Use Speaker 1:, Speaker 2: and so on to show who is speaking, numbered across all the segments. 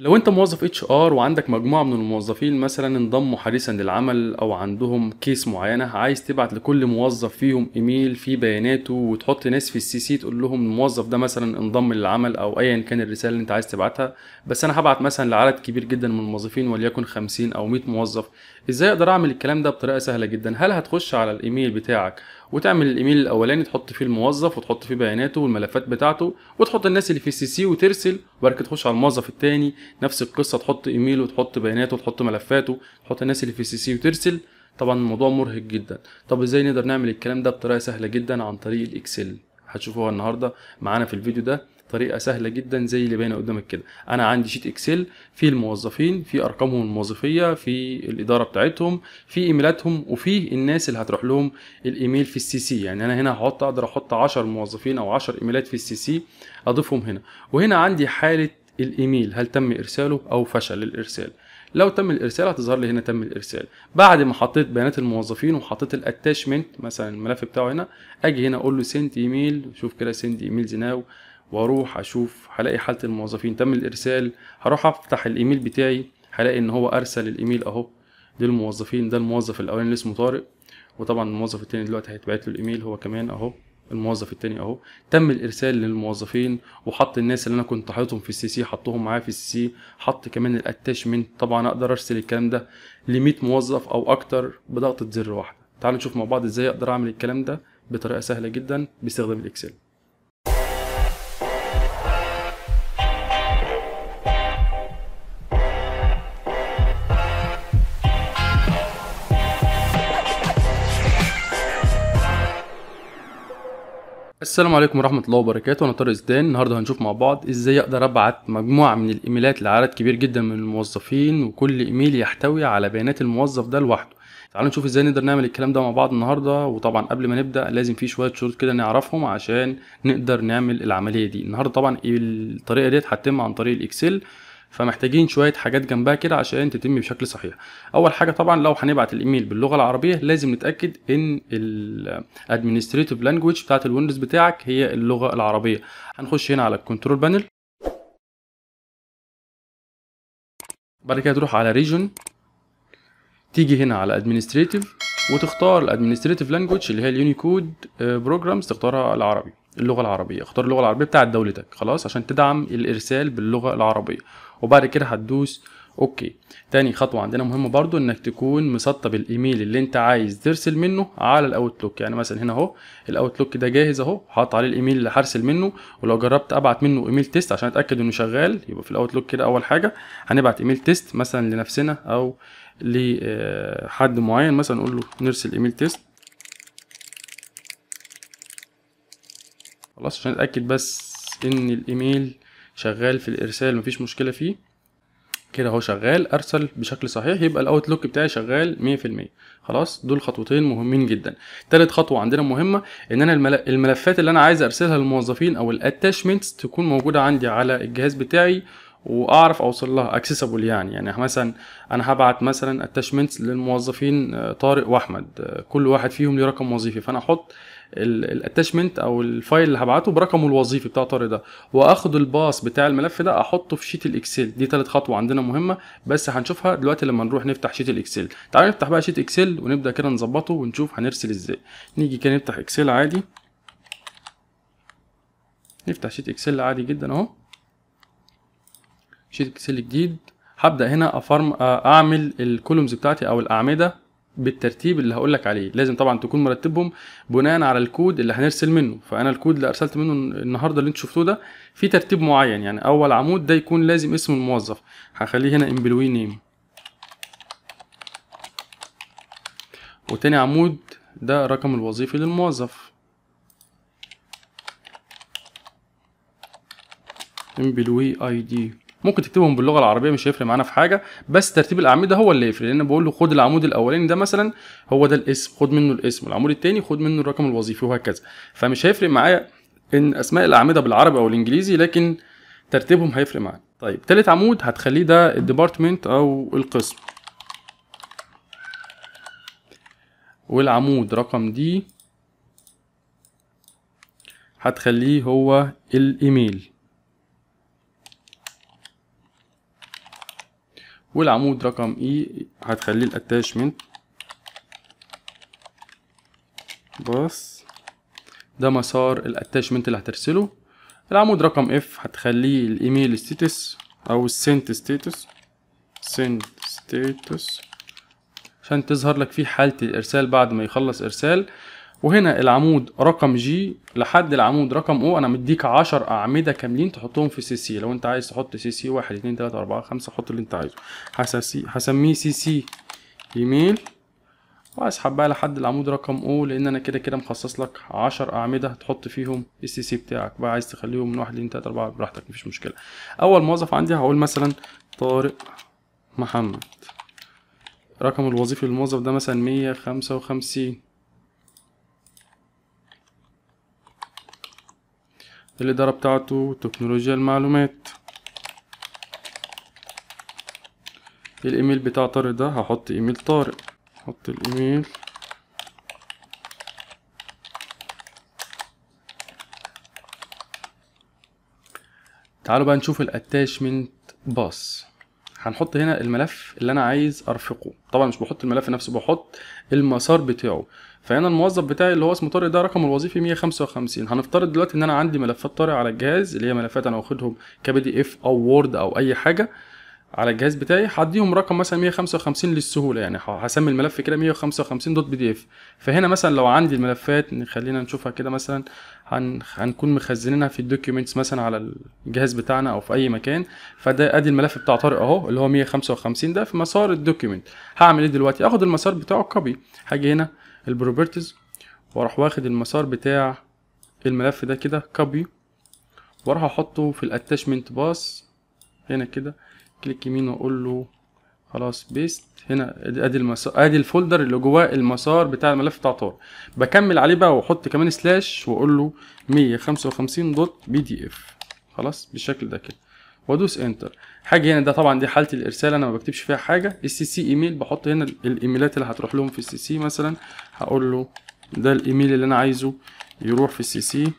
Speaker 1: لو انت موظف اتش ار وعندك مجموعه من الموظفين مثلا انضموا حديثا للعمل او عندهم كيس معينه عايز تبعت لكل موظف فيهم ايميل فيه بياناته وتحط ناس في السي سي تقول لهم الموظف ده مثلا انضم للعمل او ايا كان الرساله اللي انت عايز تبعتها بس انا هبعت مثلا لعدد كبير جدا من الموظفين وليكن 50 او 100 موظف ازاي اقدر اعمل الكلام ده بطريقه سهله جدا هل هتخش على الايميل بتاعك وتعمل الايميل الاولاني تحط فيه الموظف وتحط فيه بياناته والملفات بتاعته وتحط الناس اللي في السي سي وترسل وبعد كده تخش على الموظف التاني نفس القصه تحط ايميله وتحط بياناته وتحط ملفاته تحط الناس اللي في السي سي وترسل طبعا الموضوع مرهق جدا طب ازاي نقدر نعمل الكلام ده بطريقه سهله جدا عن طريق الاكسل هتشوفوها النهارده معانا في الفيديو ده طريقه سهله جدا زي اللي باينه قدامك كده انا عندي شيت اكسل فيه الموظفين في ارقامهم الموظفيه في الاداره بتاعتهم في ايميلاتهم وفي الناس اللي هتروح لهم الايميل في السي سي يعني انا هنا هحط اقدر احط 10 موظفين او 10 ايميلات في السي سي اضيفهم هنا وهنا عندي حاله الايميل هل تم ارساله او فشل الارسال لو تم الارسال هتظهر لي هنا تم الارسال بعد ما حطيت بيانات الموظفين وحطيت الاتاشمنت مثلا الملف بتاعه هنا اجي هنا اقول له سند ايميل شوف كده سند ايميلز ناو واروح اشوف هلاقي حاله الموظفين تم الارسال هروح افتح الايميل بتاعي هلاقي ان هو ارسل الايميل اهو للموظفين ده الموظف الاولاني اللي اسمه طارق وطبعا الموظف التاني دلوقتي هيتبعت له الايميل هو كمان اهو الموظف التاني اهو تم الارسال للموظفين وحط الناس اللي انا كنت حاططهم في السي سي حطهم معايا في السي سي حط كمان الاتاشمنت طبعا اقدر ارسل الكلام ده ل 100 موظف او اكتر بضغطه زر واحده تعالوا نشوف مع بعض ازاي اقدر اعمل الكلام ده بطريقه سهله جدا باستخدام الاكسل السلام عليكم ورحمة الله وبركاته أنا طارق زدان النهاردة هنشوف مع بعض إزاي أقدر أبعت مجموعة من الإيميلات لعدد كبير جدا من الموظفين وكل إيميل يحتوي على بيانات الموظف ده لوحده تعالوا نشوف إزاي نقدر نعمل الكلام ده مع بعض النهاردة وطبعا قبل ما نبدأ لازم في شوية شروط كده نعرفهم عشان نقدر نعمل العملية دي النهاردة طبعا الطريقة ديت هتتم عن طريق الإكسل فمحتاجين شويه حاجات جنبها كده عشان تتم بشكل صحيح اول حاجه طبعا لو هنبعت الايميل باللغه العربيه لازم نتاكد ان الادمنستريتيف لانجويج بتاعه الويندوز بتاعك هي اللغه العربيه هنخش هنا على الكنترول بانل بعد كده تروح على ريجن تيجي هنا على ادمنستريتيف وتختار الادمنستريتيف لانجويج اللي هي اليونيكود بروجرامز آه، تختارها العربي اللغه العربيه اختار اللغه العربيه بتاعت دولتك خلاص عشان تدعم الارسال باللغه العربيه وبعد كده هتدوس اوكي تاني خطوه عندنا مهمه برضو انك تكون مسطب الايميل اللي انت عايز ترسل منه على الاوتلوك يعني مثلا هنا اهو الاوتلوك ده جاهز اهو حاطط عليه الايميل اللي هرسل منه ولو جربت ابعت منه ايميل تيست عشان اتاكد انه شغال يبقى في الاوتلوك كده اول حاجه هنبعت ايميل تيست مثلا لنفسنا او لحد معين مثلا نقول له نرسل ايميل تيست خلاص عشان اتاكد بس ان الايميل شغال في الارسال مفيش مشكله فيه كده اهو شغال ارسل بشكل صحيح يبقى الاوتلوك بتاعي شغال 100% خلاص دول خطوتين مهمين جدا تالت خطوه عندنا مهمه ان انا الملفات اللي انا عايز ارسلها للموظفين او الاتاشمنتس تكون موجوده عندي على الجهاز بتاعي واعرف اوصل لها اكسسبل يعني يعني مثلا انا هبعت مثلا اتاشمنتس للموظفين آه، طارق واحمد آه، كل واحد فيهم ليه رقم وظيفي فانا احط الاتشمنت او الفايل اللي هبعته برقمه الوظيفي بتاع طارق ده واخد الباص بتاع الملف ده احطه في شيت الاكسل دي ثالث خطوه عندنا مهمه بس هنشوفها دلوقتي لما نروح نفتح شيت الاكسل تعالوا نفتح بقى شيت اكسل ونبدا كده نظبطه ونشوف هنرسل ازاي نيجي كده نفتح اكسل عادي نفتح شيت اكسل عادي جدا اهو شيت اكسل جديد هبدا هنا افرم اعمل الكولومز بتاعتي او الاعمده بالترتيب اللي هقول لك عليه لازم طبعا تكون مرتبهم بناء على الكود اللي هنرسل منه فانا الكود اللي ارسلت منه النهارده اللي انتم شفتوه ده في ترتيب معين يعني اول عمود ده يكون لازم اسم الموظف هخليه هنا امبلوي نيم وتاني عمود ده رقم الوظيفي للموظف امبلوي اي دي ممكن تكتبهم باللغه العربيه مش هيفرق معانا في حاجه بس ترتيب الاعمده هو اللي يفرق لان بقول له خد العمود الاولاني ده مثلا هو ده الاسم خد منه الاسم والعمود الثاني خد منه الرقم الوظيفي وهكذا فمش هيفرق معايا ان اسماء الاعمده بالعربي او الانجليزي لكن ترتيبهم هيفرق معانا طيب تالت عمود هتخليه ده الديبارتمنت او القسم والعمود رقم دي هتخليه هو الايميل والعمود رقم اي e هتخليه الاتاشمنت باص ده مسار الاتاشمنت اللي هترسله العمود رقم اف هتخليه الايميل ستيتس او السنت ستيتس سنت ستيتس عشان تظهر لك فيه حالة الارسال بعد ما يخلص ارسال وهنا العمود رقم جي لحد العمود رقم او انا مديك 10 اعمده كاملين تحطهم في سي سي لو انت عايز تحط سي سي 1 2 3 4 5 حط اللي انت عايزه هسميه سي سي ايميل واسحب بقى لحد العمود رقم او لان انا كده كده مخصص لك 10 اعمده تحط فيهم السي سي بتاعك بقى عايز تخليهم من 1 2 3 4 براحتك مفيش مشكله اول موظف عندي هقول مثلا طارق محمد رقم الوظيفي للموظف ده مثلا 155 الإدارة بتاعته تكنولوجيا المعلومات الإيميل بتاع طارق ده هحط إيميل طارق هحط الإيميل تعالوا بقى نشوف الاتاشمنت باص هنحط هنا الملف اللي انا عايز ارفقه طبعا مش بحط الملف نفسه بحط المسار بتاعه فهنا الموظف بتاعي اللي هو اسمه طارق ده رقمه الوظيفي 155 هنفترض دلوقتي ان انا عندي ملفات طارق على الجهاز اللي هي ملفات انا واخدهم كبي دي اف او وورد او اي حاجه على الجهاز بتاعي هديهم رقم مثلا 155 للسهوله يعني هسمي الملف كده 155 دوت بي دي اف فهنا مثلا لو عندي الملفات خلينا نشوفها كده مثلا هن... هنكون مخزنينها في الدوكيومنتس مثلا على الجهاز بتاعنا او في اي مكان فده ادي الملف بتاع طارق اهو اللي هو 155 ده في مسار الدوكيومنت هعمل ايه دلوقتي اخد المسار بتاعه كوبي هاجي هنا البروبرتيز واروح واخد المسار بتاع الملف ده كده كوبي واروح احطه في الاتشمنت باس هنا كده كليك يمين واقول له خلاص بيست هنا ادي المسار ادي الفولدر اللي جواه المسار بتاع الملف بتاع طارق بكمل عليه بقى واحط كمان سلاش واقول له 155 دوت بي دي اف خلاص بالشكل ده كده وادوس انتر حاجه هنا ده طبعا دي حاله الارسال انا ما بكتبش فيها حاجه السي سي ايميل بحط هنا الايميلات اللي هتروح لهم في السي سي مثلا هقول له ده الايميل اللي انا عايزه يروح في السي سي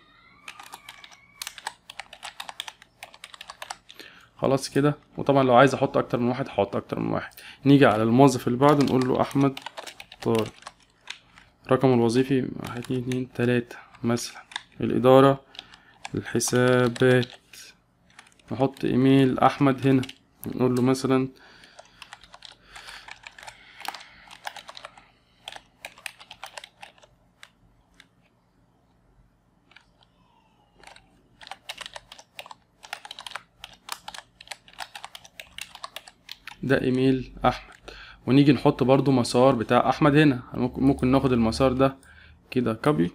Speaker 1: خلاص كده وطبعا لو عايز احط اكتر من واحد هحط اكتر من واحد نيجي على الموظف اللي بعده نقول له احمد طارق رقم الوظيفي واحد اتنين اتنين تلاتة مثلا الادارة الحسابات نحط ايميل احمد هنا نقول له مثلا ده ايميل احمد ونيجي نحط برضو مسار بتاع احمد هنا ممكن, ناخد المسار ده كده كوبي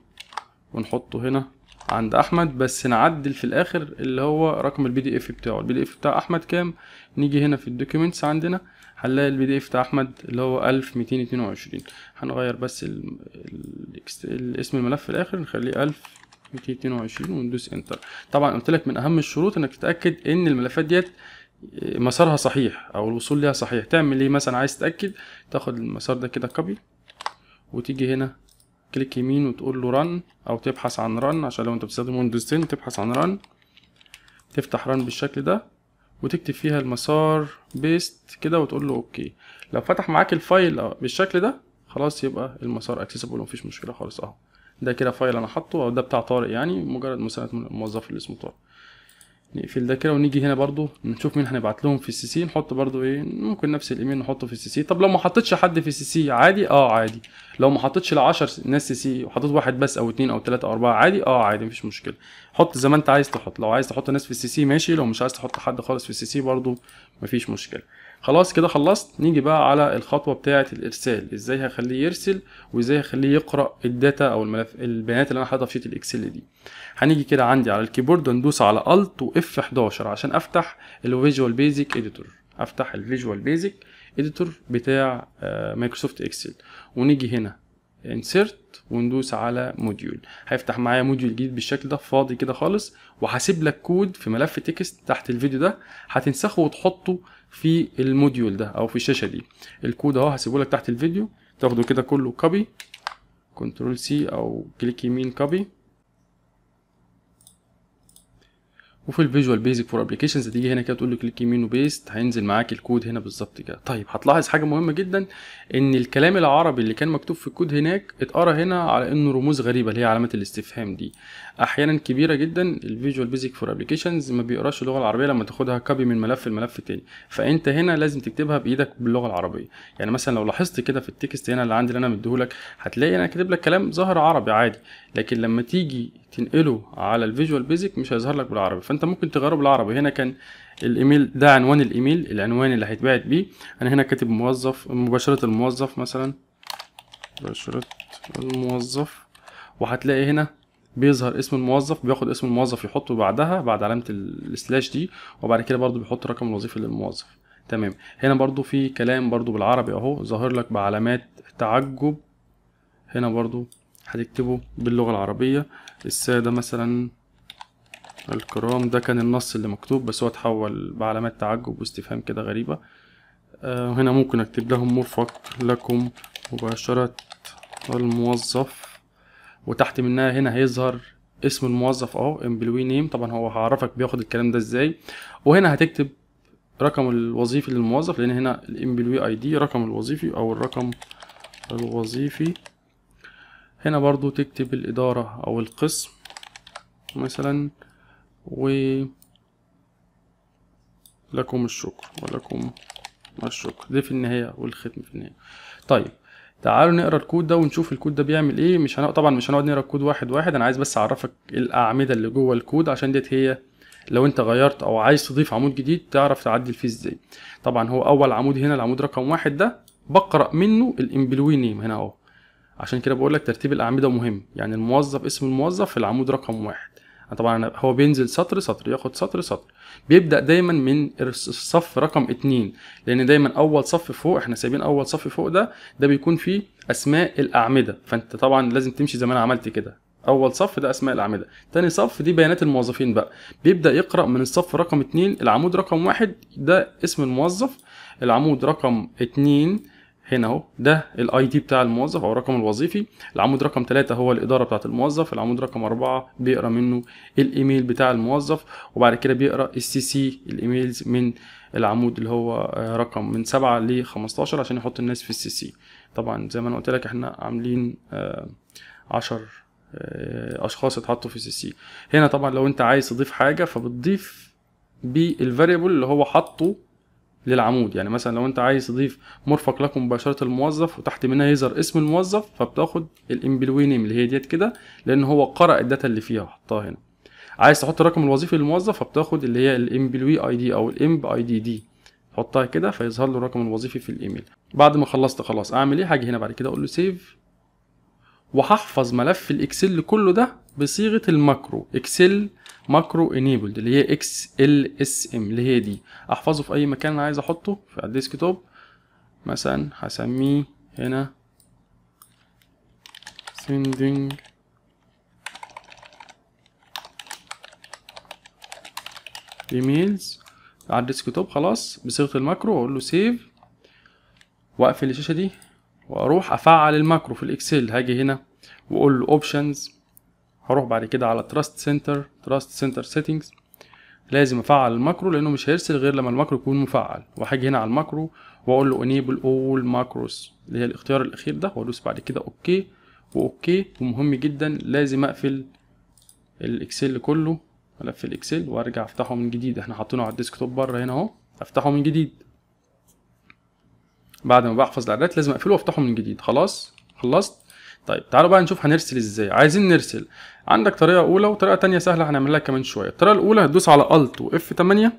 Speaker 1: ونحطه هنا عند احمد بس نعدل في الاخر اللي هو رقم البي دي اف بتاعه البي دي اف بتاع احمد كام نيجي هنا في الدوكيومنتس عندنا هنلاقي البي دي اف بتاع احمد اللي هو 1222 هنغير بس الـ الـ الـ اسم الملف في الاخر نخليه 1222 وندوس انتر طبعا قلت لك من اهم الشروط انك تتاكد ان الملفات ديت مسارها صحيح او الوصول ليها صحيح تعمل ايه مثلا عايز تتاكد تاخد المسار ده كده كوبي وتيجي هنا كليك يمين وتقول له رن او تبحث عن رن عشان لو انت بتستخدم ويندوز 10 تبحث عن رن تفتح رن بالشكل ده وتكتب فيها المسار بيست كده وتقول له اوكي لو فتح معاك الفايل بالشكل ده خلاص يبقى المسار اكسسبل ومفيش مشكله خالص اهو ده كده فايل انا حاطه او ده بتاع طارق يعني مجرد مساعده الموظف اللي اسمه طارق نقفل ده كده ونيجي هنا برضو نشوف مين هنبعت لهم في السي سي نحط برضو ايه ممكن نفس الايميل نحطه في السي سي طب لو ما حطيتش حد في السي سي عادي اه عادي لو ما حطيتش ال 10 ناس سي سي وحطيت واحد بس او اتنين او تلاته او اربعه عادي اه عادي مفيش مشكله حط زي ما انت عايز تحط لو عايز تحط ناس في السي سي ماشي لو مش عايز تحط حد خالص في السي سي برضو مفيش مشكله خلاص كده خلصت نيجي بقى على الخطوه بتاعه الارسال ازاي هخليه يرسل وازاي هخليه يقرا الداتا او الملف البيانات اللي انا حاططها في شيت الاكسل دي هنيجي كده عندي على الكيبورد وندوس على الت واف 11 عشان افتح الفيجوال بيزك اديتور افتح الفيجوال بيزك اديتور بتاع مايكروسوفت آه، اكسل ونيجي هنا انسرت وندوس على موديول هيفتح معايا موديول جديد بالشكل ده فاضي كده خالص وهسيب لك كود في ملف تكست تحت الفيديو ده هتنسخه وتحطه في الموديول ده او في الشاشه دي الكود اهو هسيبه لك تحت الفيديو تاخده كده كله كوبي كنترول سي او كليك يمين كوبي وفي الفيجوال بيزك فور ابلكيشنز هتيجي هنا كده تقول له كليك يمين وبيست هينزل معاك الكود هنا بالظبط كده طيب هتلاحظ حاجه مهمه جدا ان الكلام العربي اللي كان مكتوب في الكود هناك اتقرا هنا على انه رموز غريبه اللي هي علامه الاستفهام دي احيانا كبيره جدا الفيجوال بيزك فور ابلكيشنز ما بيقراش اللغه العربيه لما تاخدها كابي من ملف لملف تاني فانت هنا لازم تكتبها بايدك باللغه العربيه يعني مثلا لو لاحظت كده في التكست هنا اللي عندي اللي انا مديهولك هتلاقي انا كاتب لك كلام ظاهر عربي عادي لكن لما تيجي تنقله على الفيجوال بيزك مش هيظهر لك بالعربي فانت ممكن تغيره بالعربي هنا كان الايميل ده عنوان الايميل العنوان اللي هيتبعت بيه انا هنا كاتب موظف مباشره الموظف مثلا مباشره الموظف وهتلاقي هنا بيظهر اسم الموظف بياخد اسم الموظف يحطه بعدها بعد علامه السلاش دي وبعد كده برده بيحط رقم الوظيفي للموظف تمام هنا برده في كلام برده بالعربي اهو ظاهر لك بعلامات تعجب هنا برده هتكتبه باللغة العربية السادة مثلا الكرام ده كان النص اللي مكتوب بس هو اتحول بعلامات تعجب واستفهام كده غريبة آه هنا ممكن اكتب لهم مرفق لكم مباشرة الموظف وتحت منها هنا هيظهر اسم الموظف اهو امبلوي نيم طبعا هو هعرفك بياخد الكلام ده ازاي وهنا هتكتب رقم الوظيفي للموظف لان هنا الامبلوي اي دي رقم الوظيفي او الرقم الوظيفي هنا برضو تكتب الإدارة أو القسم مثلا و لكم الشكر ولكم الشكر دي في النهاية والختم في النهاية طيب تعالوا نقرا الكود ده ونشوف الكود ده بيعمل ايه مش هنق... طبعا مش هنقعد نقرا الكود واحد واحد انا عايز بس اعرفك الاعمده اللي جوه الكود عشان ديت هي لو انت غيرت او عايز تضيف عمود جديد تعرف تعدل فيه ازاي طبعا هو اول عمود هنا العمود رقم واحد ده بقرا منه الامبلوي نيم هنا اهو عشان كده بقول لك ترتيب الاعمده مهم يعني الموظف اسم الموظف في العمود رقم واحد طبعا هو بينزل سطر سطر ياخد سطر سطر بيبدا دايما من الصف رقم اتنين لان دايما اول صف فوق احنا سايبين اول صف فوق ده ده بيكون فيه اسماء الاعمده فانت طبعا لازم تمشي زي ما انا عملت كده اول صف ده اسماء الاعمده تاني صف دي بيانات الموظفين بقى بيبدا يقرا من الصف رقم اتنين العمود رقم واحد ده اسم الموظف العمود رقم اتنين هنا اهو ده الاي دي بتاع الموظف او الرقم الوظيفي العمود رقم 3 هو الاداره بتاعه الموظف العمود رقم 4 بيقرا منه الايميل بتاع الموظف وبعد كده بيقرا السي سي الايميلز من العمود اللي هو آه، رقم من 7 ل 15 عشان يحط الناس في السي سي طبعا زي ما انا قلت لك احنا عاملين 10 آه، آه، اشخاص اتحطوا في السي سي هنا طبعا لو انت عايز تضيف حاجه فبتضيف بالفاريبل اللي هو حاطه للعمود يعني مثلا لو انت عايز تضيف مرفق لكم مباشره الموظف وتحت منها يظهر اسم الموظف فبتاخد الامبلوي نيم اللي هي ديت كده لان هو قرا الداتا اللي فيها وحطها هنا عايز تحط الرقم الوظيفي للموظف فبتاخد اللي هي الامبلوي اي دي او الامب اي دي دي حطها كده فيظهر له الرقم الوظيفي في الايميل بعد ما خلصت خلاص اعمل ايه هاجي هنا بعد كده اقول له سيف وهحفظ ملف الاكسل كله ده بصيغه الماكرو اكسل ماكرو انيبلد اللي هي اكس ال اس ام اللي هي دي احفظه في اي مكان انا عايز احطه في الديسك توب مثلا هسميه هنا sending ايميلز على الديسك توب خلاص بصيغه الماكرو اقول له سيف واقفل الشاشه دي واروح افعل الماكرو في الاكسل هاجي هنا واقول له اوبشنز هروح بعد كده على تراست سنتر تراست سنتر سيتنجز لازم افعل الماكرو لانه مش هيرسل غير لما الماكرو يكون مفعل وهاجي هنا على الماكرو واقول له انيبل اول ماكروس اللي هي الاختيار الاخير ده وادوس بعد كده اوكي واوكي ومهم جدا لازم اقفل الاكسل كله ملف الاكسل وارجع افتحه من جديد احنا حاطينه على الديسكتوب بره هنا اهو افتحه من جديد بعد ما بحفظ الاعدادات لازم اقفله وافتحه من جديد خلاص خلصت طيب تعالوا بقى نشوف هنرسل ازاي عايزين نرسل عندك طريقه اولى وطريقه ثانيه سهله هنعملها كمان شويه الطريقه الاولى هتدوس على الت واف 8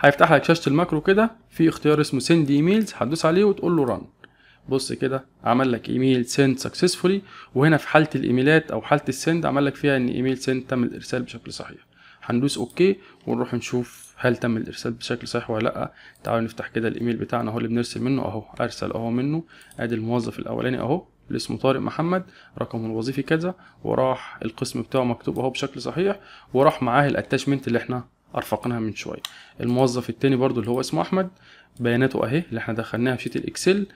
Speaker 1: هيفتح لك شاشه الماكرو كده في اختيار اسمه سند ايميلز هتدوس عليه وتقول له ران بص كده عمل لك ايميل سند سكسسفولي وهنا في حاله الايميلات او حاله السند عمل لك فيها ان ايميل سند تم الارسال بشكل صحيح هندوس اوكي ونروح نشوف هل تم الارسال بشكل صحيح ولا لا تعالوا نفتح كده الايميل بتاعنا اهو اللي بنرسل منه اهو ارسل اهو منه ادي الموظف الاولاني اهو اللي اسمه طارق محمد رقمه الوظيفي كذا وراح القسم بتاعه مكتوب اهو بشكل صحيح وراح معاه الاتاشمنت اللي احنا ارفقناها من شويه الموظف التاني برضو اللي هو اسمه احمد بياناته اهي اللي احنا دخلناها في شيت الاكسل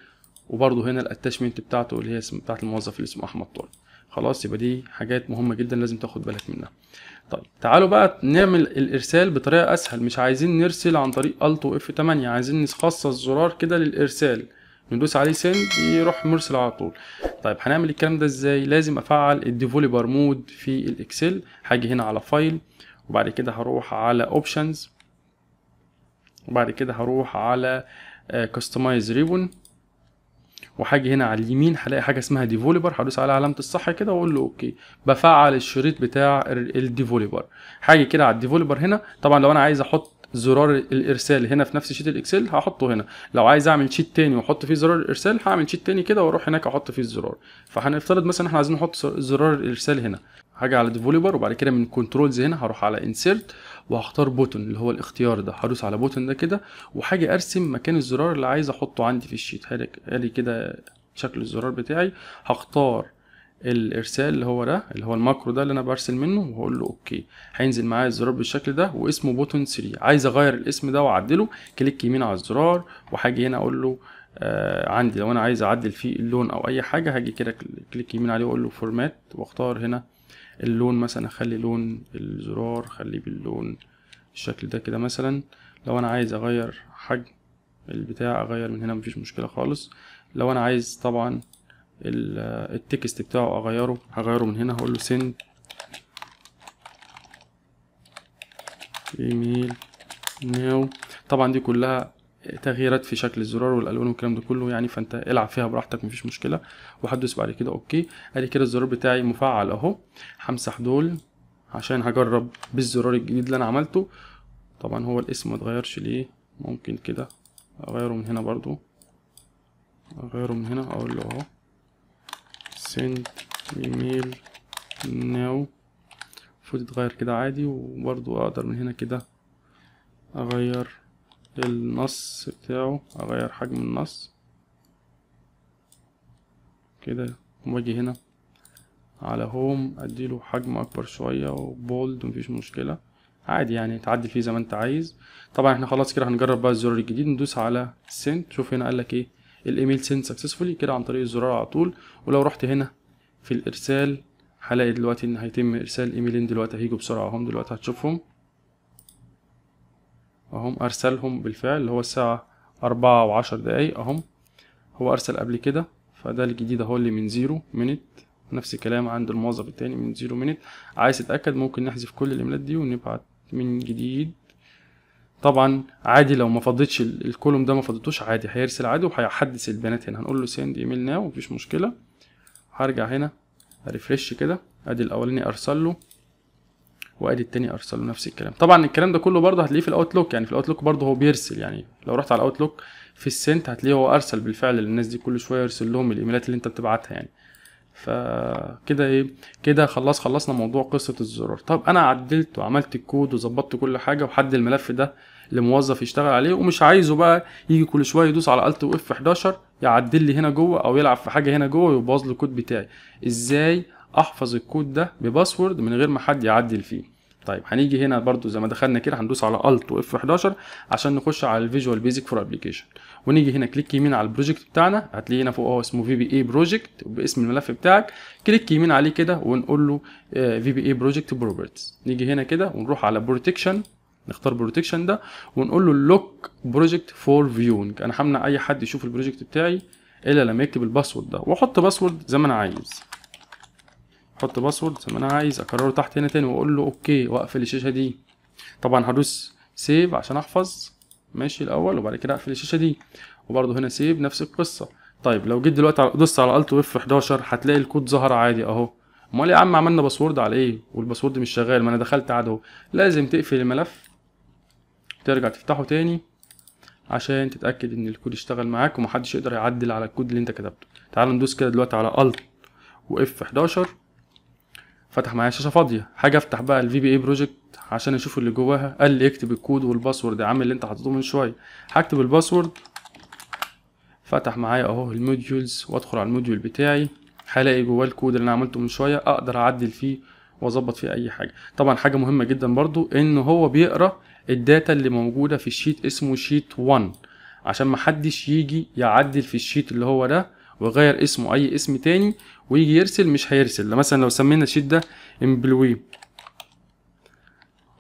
Speaker 1: وبرده هنا الاتاشمنت بتاعته اللي هي اسم بتاعت الموظف اللي اسمه احمد طارق خلاص يبقى دي حاجات مهمه جدا لازم تاخد بالك منها طيب تعالوا بقى نعمل الارسال بطريقه اسهل مش عايزين نرسل عن طريق الت اف 8 عايزين نخصص زرار كده للارسال ندوس عليه سند يروح مرسل على طول طيب هنعمل الكلام ده ازاي لازم افعل الديفوليبر مود في الاكسل هاجي هنا على فايل وبعد كده هروح على اوبشنز وبعد كده هروح على كاستمايز آه، ريبون وهاجي هنا على اليمين هلاقي حاجه اسمها ديفولبر هدوس على علامه الصح كده واقول له اوكي بفعل الشريط بتاع الديفولبر هاجي كده على الديفولبر هنا طبعا لو انا عايز احط زرار الارسال هنا في نفس شيت الاكسل هحطه هنا لو عايز اعمل شيت تاني واحط فيه زرار الارسال هعمل شيت تاني كده واروح هناك احط فيه الزرار فهنفترض مثلا احنا عايزين نحط زرار الارسال هنا هاجي على ديفولبر وبعد كده من كنترولز هنا هروح على انسيرت وهختار بوتن اللي هو الاختيار ده هدوس على بوتن ده كده وهاجي ارسم مكان الزرار اللي عايز احطه عندي في الشيت هالي كده شكل الزرار بتاعي هختار الارسال اللي هو ده اللي هو الماكرو ده اللي انا برسل منه وهقول له اوكي هينزل معايا الزرار بالشكل ده واسمه بوتون 3 عايز اغير الاسم ده واعدله كليك يمين على الزرار وهاجي هنا اقول له آه عندي لو انا عايز اعدل فيه اللون او اي حاجه هاجي كده كليك يمين عليه واقول له فورمات واختار هنا اللون مثلا اخلي لون الزرار خليه باللون الشكل ده كده مثلا لو انا عايز اغير حجم البتاع اغير من هنا مفيش مشكله خالص لو انا عايز طبعا آه، التكست بتاعه اغيره هغيره من هنا هقوله send ايميل ناو طبعا دي كلها تغييرات في شكل الزرار والالوان والكلام ده كله يعني فانت العب فيها براحتك مفيش مشكله وهدوس بعد كده اوكي ادي كده الزرار بتاعي مفعل اهو همسح دول عشان هجرب بالزرار الجديد اللي انا عملته طبعا هو الاسم ما اتغيرش ليه ممكن كده اغيره من هنا برضو اغيره من هنا اقول له اهو سنت ايميل ناو المفروض يتغير كده عادي وبرضو اقدر من هنا كده اغير للنص بتاعه اغير حجم النص كده واجي هنا على هوم اديله حجم اكبر شوية وبولد مفيش مشكلة عادي يعني تعدل فيه زي ما انت عايز طبعا احنا خلاص كده هنجرب بقى الزرار الجديد ندوس على سنت شوف هنا قالك ايه الايميل سنت سكسسفولي كده عن طريق الزرار على طول ولو رحت هنا في الارسال هلاقي دلوقتي ان هيتم ارسال ايميلين دلوقتي هيجوا بسرعة هم دلوقتي هتشوفهم اهم ارسلهم بالفعل اللي هو الساعة أربعة وعشر دقايق اهم هو ارسل قبل كده فده الجديد اهو اللي من زيرو منت نفس الكلام عند الموظف التاني من زيرو منت عايز تتأكد ممكن نحذف كل الايميلات دي ونبعت من جديد طبعا عادي لو ما فضيتش الكولوم ده ما فضيتوش عادي هيرسل عادي وهيحدث البيانات هنا هنقول له سند ايميل ناو مفيش مشكله هرجع هنا ريفرش كده ادي الاولاني ارسل له وادي التاني له نفس الكلام طبعا الكلام ده كله برضه هتلاقيه في الاوتلوك يعني في الاوتلوك برضه هو بيرسل يعني لو رحت على الاوتلوك في السنت هتلاقيه هو ارسل بالفعل للناس دي كل شويه يرسل لهم الايميلات اللي انت بتبعتها يعني فكده ايه كده خلاص خلصنا موضوع قصه الزرار طب انا عدلت وعملت الكود وظبطت كل حاجه وحد الملف ده لموظف يشتغل عليه ومش عايزه بقى يجي كل شويه يدوس على الت واف 11 يعدل لي هنا جوه او يلعب في حاجه هنا جوه ويبوظ لي الكود بتاعي ازاي احفظ الكود ده بباسورد من غير ما حد يعدل فيه طيب هنيجي هنا برضو زي ما دخلنا كده هندوس على الت واف 11 عشان نخش على الفيجوال بيزك فور ابلكيشن ونيجي هنا كليك يمين على البروجكت بتاعنا هتلاقيه هنا فوق اهو اسمه في بي اي بروجكت باسم الملف بتاعك كليك يمين عليه كده ونقول له في بي اي بروجكت بروبرتيز نيجي هنا كده ونروح على بروتكشن نختار بروتكشن ده ونقول له لوك بروجكت فور فيونج انا همنع اي حد يشوف البروجكت بتاعي الا لما يكتب الباسورد ده واحط باسورد زي ما انا عايز احط باسورد زي ما انا عايز اكرره تحت هنا تاني واقول له اوكي واقفل الشاشه دي طبعا هدوس سيف عشان احفظ ماشي الاول وبعد كده اقفل الشاشه دي وبرده هنا سيف نفس القصه طيب لو جيت دلوقتي دوست على الت اف 11 هتلاقي الكود ظهر عادي اهو امال يا عم عملنا باسورد على ايه والباسورد مش شغال ما انا دخلت عاد اهو لازم تقفل الملف ترجع تفتحه تاني عشان تتاكد ان الكود اشتغل معاك ومحدش يقدر يعدل على الكود اللي انت كتبته تعال ندوس كده دلوقتي على الت واف 11 فتح معايا شاشه فاضيه حاجه افتح بقى الفي بي اي بروجكت عشان اشوف اللي جواها قال لي اكتب الكود والباسورد يا عم اللي انت حاططه من شويه هكتب الباسورد فتح معايا اهو الموديولز وادخل على الموديول بتاعي هلاقي جواه الكود اللي انا عملته من شويه اقدر اعدل فيه واظبط فيه اي حاجه طبعا حاجه مهمه جدا برضو ان هو بيقرا الداتا اللي موجوده في الشيت اسمه شيت 1 عشان محدش يجي يعدل في الشيت اللي هو ده ويغير اسمه اي اسم تاني ويجي يرسل مش هيرسل مثلا لو سمينا الشيت ده امبلوي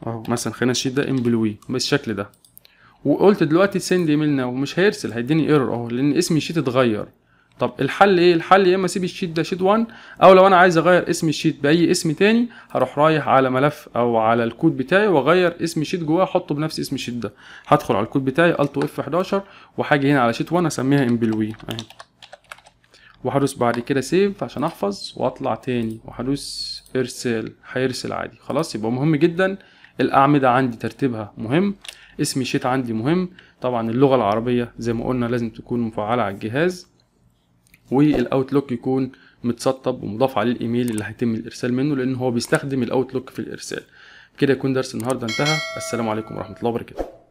Speaker 1: اهو مثلا خلينا الشيت ده امبلوي بالشكل ده وقلت دلوقتي سند ايميل ناو مش هيرسل هيديني ايرور اهو لان اسم الشيت اتغير طب الحل ايه الحل يا اما اسيب الشيت ده شيت 1 او لو انا عايز اغير اسم الشيت باي اسم تاني هروح رايح على ملف او على الكود بتاعي واغير اسم الشيت جواه احطه بنفس اسم الشيت ده هدخل على الكود بتاعي الت اف 11 وهاجي هنا على شيت 1 اسميها امبلوي اهي وهدوس بعد كده سيف عشان احفظ واطلع تاني وهدوس ارسال هيرسل عادي خلاص يبقى مهم جدا الاعمده عندي ترتيبها مهم اسم الشيت عندي مهم طبعا اللغه العربيه زي ما قلنا لازم تكون مفعله على الجهاز والاوتلوك يكون متسطب ومضاف عليه الايميل اللي هيتم الارسال منه لان هو بيستخدم الاوتلوك في الارسال كده يكون درس النهارده انتهى السلام عليكم ورحمه الله وبركاته